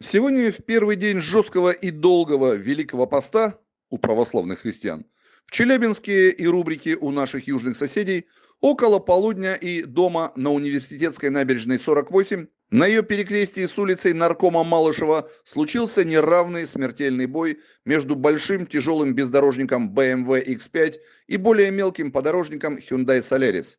Сегодня, в первый день жесткого и долгого Великого Поста у православных христиан, в Челябинске и рубрике у наших южных соседей около полудня и дома на университетской набережной 48 на ее перекрестии с улицей наркома Малышева случился неравный смертельный бой между большим тяжелым бездорожником BMW X5 эм и более мелким подорожником Hyundai Solaris.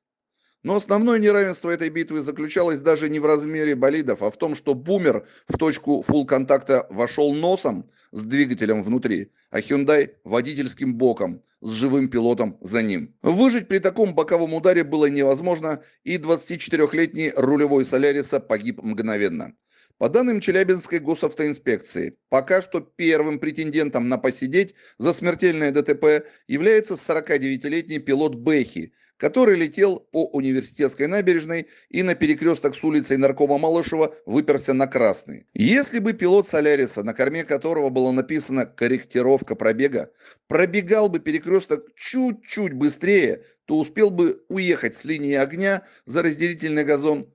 Но основное неравенство этой битвы заключалось даже не в размере болидов, а в том, что бумер в точку фул-контакта вошел носом с двигателем внутри, а Hyundai водительским боком с живым пилотом за ним. Выжить при таком боковом ударе было невозможно, и 24-летний рулевой Соляриса погиб мгновенно. По данным Челябинской госавтоинспекции, пока что первым претендентом на посидеть за смертельное ДТП является 49-летний пилот Бэхи, который летел по университетской набережной и на перекресток с улицей наркома Малышева выперся на красный. Если бы пилот Соляриса, на корме которого было написано «корректировка пробега», пробегал бы перекресток чуть-чуть быстрее, то успел бы уехать с линии огня за разделительный газон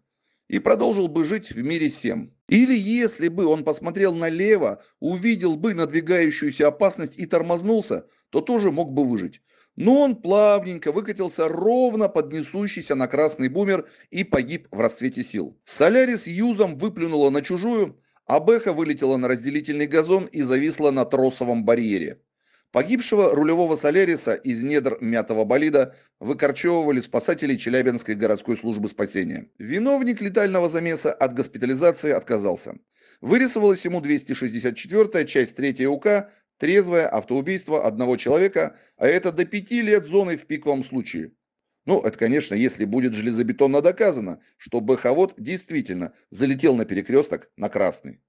и продолжил бы жить в мире семь. Или если бы он посмотрел налево, увидел бы надвигающуюся опасность и тормознулся, то тоже мог бы выжить. Но он плавненько выкатился ровно под несущийся на красный бумер и погиб в расцвете сил. Солярис юзом выплюнула на чужую, а Беха вылетела на разделительный газон и зависла на тросовом барьере. Погибшего рулевого Солериса из недр мятого болида выкорчевывали спасатели Челябинской городской службы спасения. Виновник летального замеса от госпитализации отказался. Вырисовалась ему 264-я, часть 3 УК, трезвое автоубийство одного человека, а это до 5 лет зоны в пиковом случае. Ну, это, конечно, если будет железобетонно доказано, что бэховод действительно залетел на перекресток на красный.